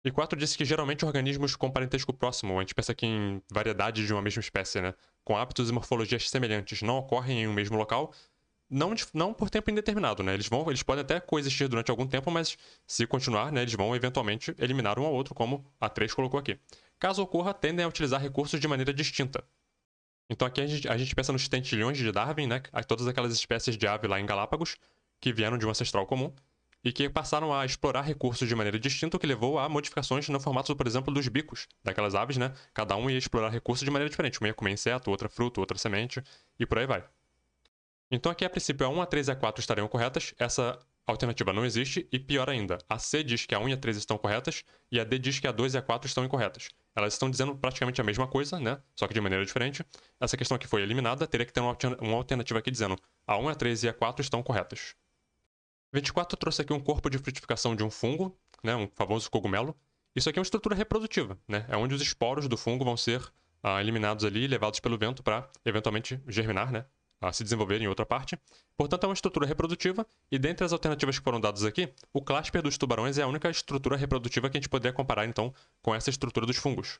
E 4 disse que geralmente organismos com parentesco próximo, a gente pensa aqui em variedade de uma mesma espécie, né? Com hábitos e morfologias semelhantes, não ocorrem em um mesmo local, não, não por tempo indeterminado, né? Eles, vão, eles podem até coexistir durante algum tempo, mas se continuar, né, eles vão eventualmente eliminar um ao outro, como a 3 colocou aqui. Caso ocorra, tendem a utilizar recursos de maneira distinta. Então aqui a gente, a gente pensa nos tentilhões de Darwin, né? todas aquelas espécies de ave lá em Galápagos, que vieram de um ancestral comum, e que passaram a explorar recursos de maneira distinta, o que levou a modificações no formato, por exemplo, dos bicos daquelas aves, né? Cada um ia explorar recursos de maneira diferente. Uma ia comer inseto, outra fruta, outra semente, e por aí vai. Então aqui a princípio a 1, a 3 e a 4 estariam corretas, essa alternativa não existe, e pior ainda, a C diz que a 1 e a 3 estão corretas, e a D diz que a 2 e a 4 estão incorretas. Elas estão dizendo praticamente a mesma coisa, né? Só que de maneira diferente. Essa questão aqui foi eliminada, teria que ter uma alternativa aqui dizendo a 1, a 3 e a 4 estão corretas. 24 trouxe aqui um corpo de frutificação de um fungo, né? Um famoso cogumelo. Isso aqui é uma estrutura reprodutiva, né? É onde os esporos do fungo vão ser ah, eliminados ali, levados pelo vento para eventualmente germinar, né? a se desenvolver em outra parte. Portanto, é uma estrutura reprodutiva, e dentre as alternativas que foram dadas aqui, o clasper dos tubarões é a única estrutura reprodutiva que a gente poderia comparar, então, com essa estrutura dos fungos.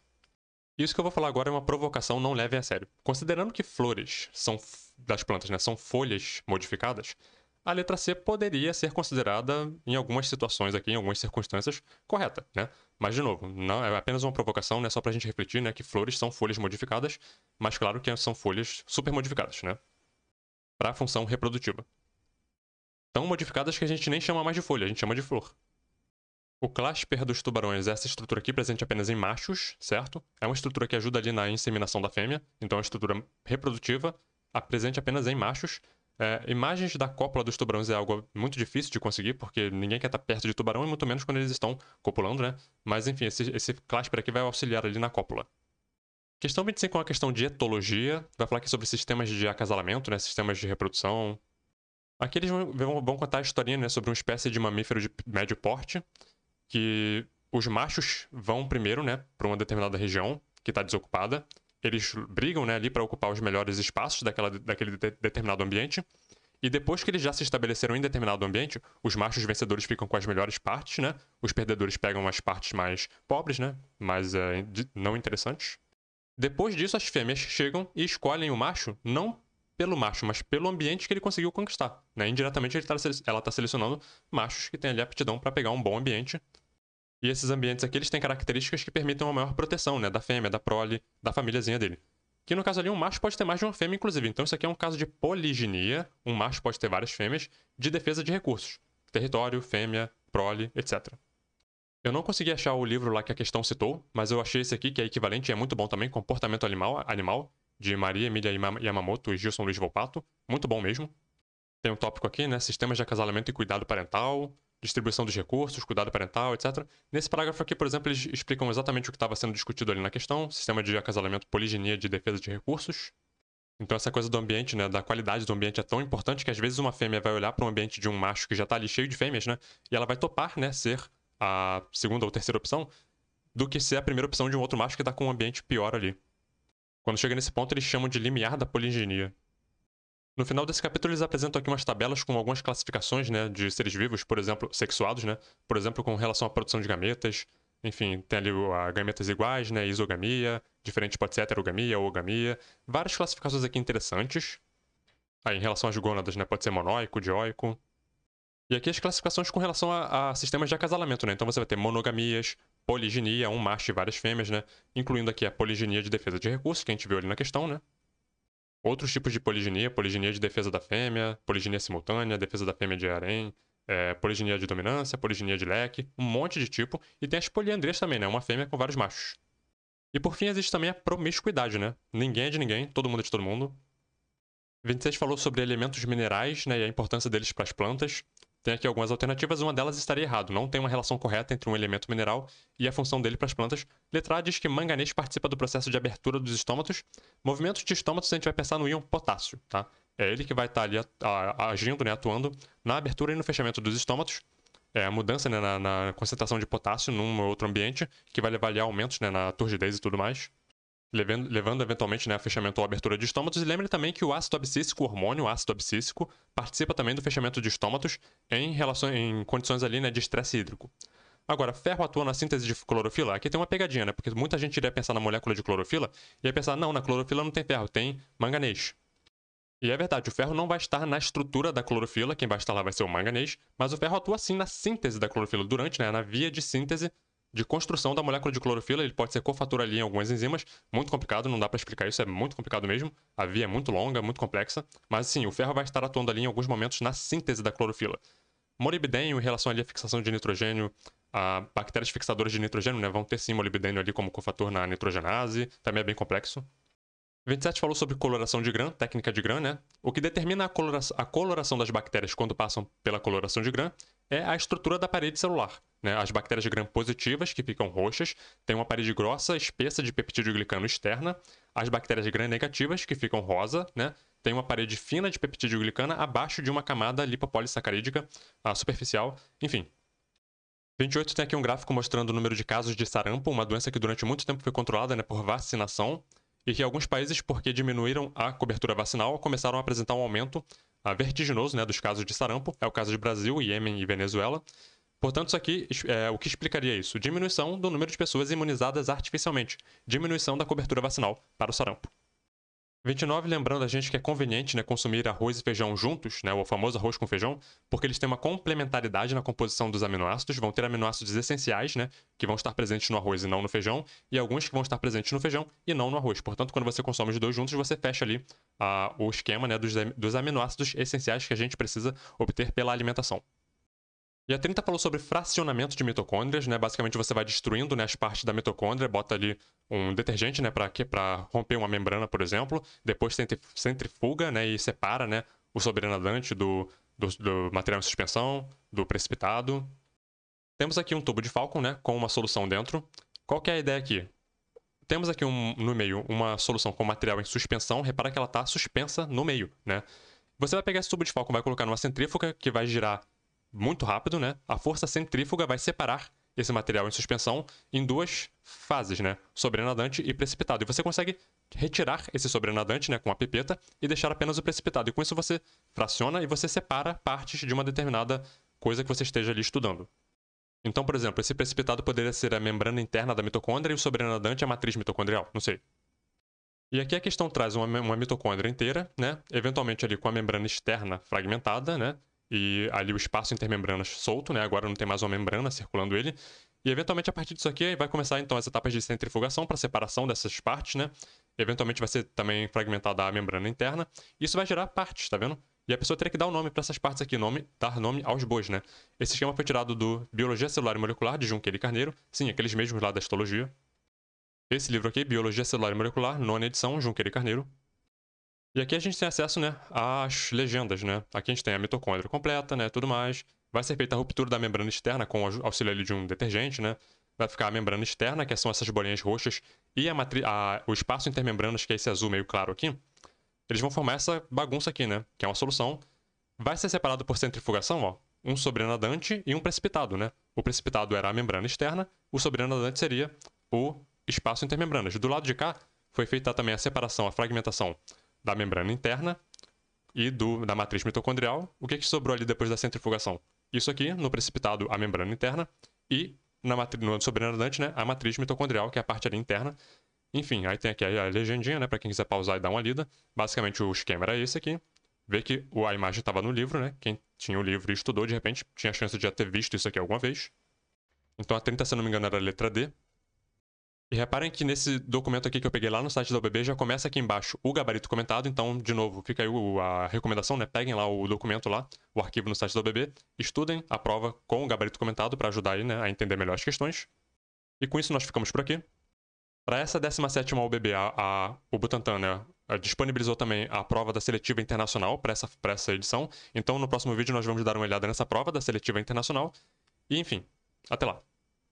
Isso que eu vou falar agora é uma provocação, não leve a sério. Considerando que flores são das plantas, né, são folhas modificadas, a letra C poderia ser considerada, em algumas situações aqui, em algumas circunstâncias, correta, né? Mas, de novo, não é apenas uma provocação, né? Só pra gente refletir, né? Que flores são folhas modificadas, mas claro que são folhas super modificadas, né? para a função reprodutiva. Tão modificadas que a gente nem chama mais de folha, a gente chama de flor. O clasper dos tubarões é essa estrutura aqui presente apenas em machos, certo? É uma estrutura que ajuda ali na inseminação da fêmea, então é uma estrutura reprodutiva, presente apenas em machos. É, imagens da cópula dos tubarões é algo muito difícil de conseguir, porque ninguém quer estar perto de tubarão, e muito menos quando eles estão copulando, né? Mas enfim, esse, esse clasper aqui vai auxiliar ali na cópula. Questão 25 é uma questão de etologia, vai falar aqui sobre sistemas de acasalamento, né, sistemas de reprodução. Aqui eles vão, vão contar a historinha né, sobre uma espécie de mamífero de médio porte, que os machos vão primeiro né, para uma determinada região que está desocupada, eles brigam né, ali para ocupar os melhores espaços daquela, daquele de, determinado ambiente, e depois que eles já se estabeleceram em determinado ambiente, os machos vencedores ficam com as melhores partes, né? Os perdedores pegam as partes mais pobres, né? Mais é, não interessantes. Depois disso, as fêmeas chegam e escolhem o macho, não pelo macho, mas pelo ambiente que ele conseguiu conquistar. Né? Indiretamente, tá, ela está selecionando machos que têm ali aptidão para pegar um bom ambiente. E esses ambientes aqui eles têm características que permitem uma maior proteção né? da fêmea, da prole, da famíliazinha dele. Que no caso ali, um macho pode ter mais de uma fêmea, inclusive. Então, isso aqui é um caso de poliginia. Um macho pode ter várias fêmeas de defesa de recursos: território, fêmea, prole, etc. Eu não consegui achar o livro lá que a questão citou, mas eu achei esse aqui, que é equivalente e é muito bom também, Comportamento Animal, animal de Maria Emília Yamamoto e Gilson Luiz Volpato. Muito bom mesmo. Tem um tópico aqui, né? Sistemas de acasalamento e cuidado parental, distribuição dos recursos, cuidado parental, etc. Nesse parágrafo aqui, por exemplo, eles explicam exatamente o que estava sendo discutido ali na questão, sistema de acasalamento, poligenia de defesa de recursos. Então essa coisa do ambiente, né, da qualidade do ambiente é tão importante que às vezes uma fêmea vai olhar para um ambiente de um macho que já está ali cheio de fêmeas, né, e ela vai topar, né, ser a segunda ou terceira opção do que ser a primeira opção de um outro macho que está com um ambiente pior ali. Quando chega nesse ponto, eles chamam de limiar da poliginia. No final desse capítulo, eles apresentam aqui umas tabelas com algumas classificações né, de seres vivos, por exemplo, sexuados, né, por exemplo, com relação à produção de gametas. Enfim, tem ali a gametas iguais, né, isogamia, diferentes pode ser heterogamia, ogamia. Várias classificações aqui interessantes. Aí, em relação às gônadas, né, pode ser monóico, dioico. E aqui as classificações com relação a, a, sistemas de acasalamento, né? Então você vai ter monogamias, poliginia, um macho e várias fêmeas, né? Incluindo aqui a poliginia de defesa de recursos, que a gente viu ali na questão, né? Outros tipos de poliginia, poliginia de defesa da fêmea, poliginia simultânea, defesa da fêmea de harém, é, poliginia de dominância, poliginia de leque, um monte de tipo. E tem as poliandrias também, né? Uma fêmea com vários machos. E por fim existe também a promiscuidade, né? Ninguém é de ninguém, todo mundo é de todo mundo. 26 falou sobre elementos minerais né, e a importância deles para as plantas tem aqui algumas alternativas, uma delas estaria errado, não tem uma relação correta entre um elemento mineral e a função dele para as plantas. Letra A diz que manganês participa do processo de abertura dos estômatos. Movimentos de estômatos a gente vai pensar no íon potássio, tá? É ele que vai estar tá ali agindo, né, atuando na abertura e no fechamento dos estômatos. É a mudança né, na, na, concentração de potássio num outro ambiente, que vai levar ali a aumentos né, na turgidez e tudo mais levando, levando eventualmente né, a fechamento ou abertura de estômatos. E lembre também que o ácido abscísico, o hormônio ácido abscísico, participa também do fechamento de estômatos em, relação, em condições ali né, de estresse hídrico. Agora, ferro atua na síntese de clorofila? Aqui tem uma pegadinha, né? Porque muita gente iria pensar na molécula de clorofila e ia pensar, não, na clorofila não tem ferro, tem manganês. E é verdade, o ferro não vai estar na estrutura da clorofila, quem vai estar lá vai ser o manganês, mas o ferro atua sim na síntese da clorofila durante, né, na via de síntese de construção da molécula de clorofila, ele pode ser cofator ali em algumas enzimas, muito complicado, não dá para explicar isso, é muito complicado mesmo. A via é muito longa, muito complexa, mas sim, o ferro vai estar atuando ali em alguns momentos na síntese da clorofila. Molibdênio em relação ali à fixação de nitrogênio, a bactérias fixadoras de nitrogênio, né, vão ter sim molibdênio ali como cofator na nitrogenase, também é bem complexo. 27 falou sobre coloração de grã, técnica de grã, né? O que determina a, colora a coloração das bactérias quando passam pela coloração de grã é a estrutura da parede celular. Né? As bactérias gram-positivas, que ficam roxas, têm uma parede grossa, espessa de peptidoglicano externa. As bactérias gram-negativas, que ficam rosa, né? têm uma parede fina de peptidoglicana abaixo de uma camada lipopolissacarídica ah, superficial. Enfim, 28 tem aqui um gráfico mostrando o número de casos de sarampo, uma doença que durante muito tempo foi controlada né, por vacinação, e que alguns países, porque diminuíram a cobertura vacinal, começaram a apresentar um aumento ah, vertiginoso né, dos casos de sarampo. É o caso de Brasil, Iêmen e Venezuela. Portanto, isso aqui é o que explicaria isso: diminuição do número de pessoas imunizadas artificialmente, diminuição da cobertura vacinal para o sarampo. 29, lembrando a gente que é conveniente né, consumir arroz e feijão juntos, né, o famoso arroz com feijão, porque eles têm uma complementaridade na composição dos aminoácidos, vão ter aminoácidos essenciais, né, que vão estar presentes no arroz e não no feijão, e alguns que vão estar presentes no feijão e não no arroz. Portanto, quando você consome os dois juntos, você fecha ali ah, o esquema né, dos, dos aminoácidos essenciais que a gente precisa obter pela alimentação. E a 30 falou sobre fracionamento de mitocôndrias, né? Basicamente você vai destruindo né, as partes da mitocôndria, bota ali um detergente, né, para romper uma membrana, por exemplo, depois centrifuga, né, e separa, né, o sobrenadante do, do, do material em suspensão, do precipitado. Temos aqui um tubo de Falcon, né, com uma solução dentro. Qual que é a ideia aqui? Temos aqui um, no meio uma solução com material em suspensão, repara que ela está suspensa no meio, né? Você vai pegar esse tubo de Falcon, vai colocar numa centrífuga que vai girar muito rápido, né? A força centrífuga vai separar esse material em suspensão em duas fases, né? Sobrenadante e precipitado. E você consegue retirar esse sobrenadante, né, com a pipeta e deixar apenas o precipitado. E com isso você fraciona e você separa partes de uma determinada coisa que você esteja ali estudando. Então, por exemplo, esse precipitado poderia ser a membrana interna da mitocôndria e o sobrenadante é a matriz mitocondrial, não sei. E aqui a questão traz uma, uma mitocôndria inteira, né? Eventualmente ali com a membrana externa fragmentada, né? e ali o espaço intermembranas solto, né? Agora não tem mais uma membrana circulando ele. E eventualmente a partir disso aqui vai começar então as etapas de centrifugação para separação dessas partes, né? Eventualmente vai ser também fragmentada a membrana interna. Isso vai gerar partes, tá vendo? E a pessoa teria que dar o um nome para essas partes aqui, nome, dar nome aos bois, né? Esse esquema foi tirado do Biologia Celular e Molecular de Junqueira e Carneiro, sim, aqueles mesmos lá da histologia. Esse livro aqui, Biologia Celular e Molecular, nona edição, Junqueira e Carneiro, e aqui a gente tem acesso, né, às legendas, né? Aqui a gente tem a mitocôndria completa, né, tudo mais. Vai ser feita a ruptura da membrana externa com o auxílio de um detergente, né? Vai ficar a membrana externa, que são essas bolinhas roxas, e a matri a, o espaço intermembranas, que é esse azul meio claro aqui. Eles vão formar essa bagunça aqui, né? Que é uma solução. Vai ser separado por centrifugação, ó. Um sobrenadante e um precipitado, né? O precipitado era a membrana externa, o sobrenadante seria o espaço intermembranas. Do lado de cá, foi feita também a separação, a fragmentação da membrana interna e do, da matriz mitocondrial, o que, que sobrou ali depois da centrifugação? Isso aqui, no precipitado, a membrana interna, e na no sobrenadante, né, a matriz mitocondrial, que é a parte ali interna. Enfim, aí tem aqui a legendinha, né, para quem quiser pausar e dar uma lida. Basicamente, o esquema era esse aqui. Vê que a imagem estava no livro, né? Quem tinha o livro e estudou, de repente, tinha a chance de já ter visto isso aqui alguma vez. Então, a 30, se não me engano, era a letra D, e reparem que nesse documento aqui que eu peguei lá no site da OBB já começa aqui embaixo o gabarito comentado, então, de novo, fica aí a recomendação, né? Peguem lá o documento lá, o arquivo no site da OBB, estudem a prova com o gabarito comentado para ajudar aí, né, a entender melhor as questões. E com isso nós ficamos por aqui. Para essa 17ª OBB, a, a, o Butantan né, disponibilizou também a prova da seletiva internacional para essa, essa edição, então no próximo vídeo nós vamos dar uma olhada nessa prova da seletiva internacional. E enfim, até lá.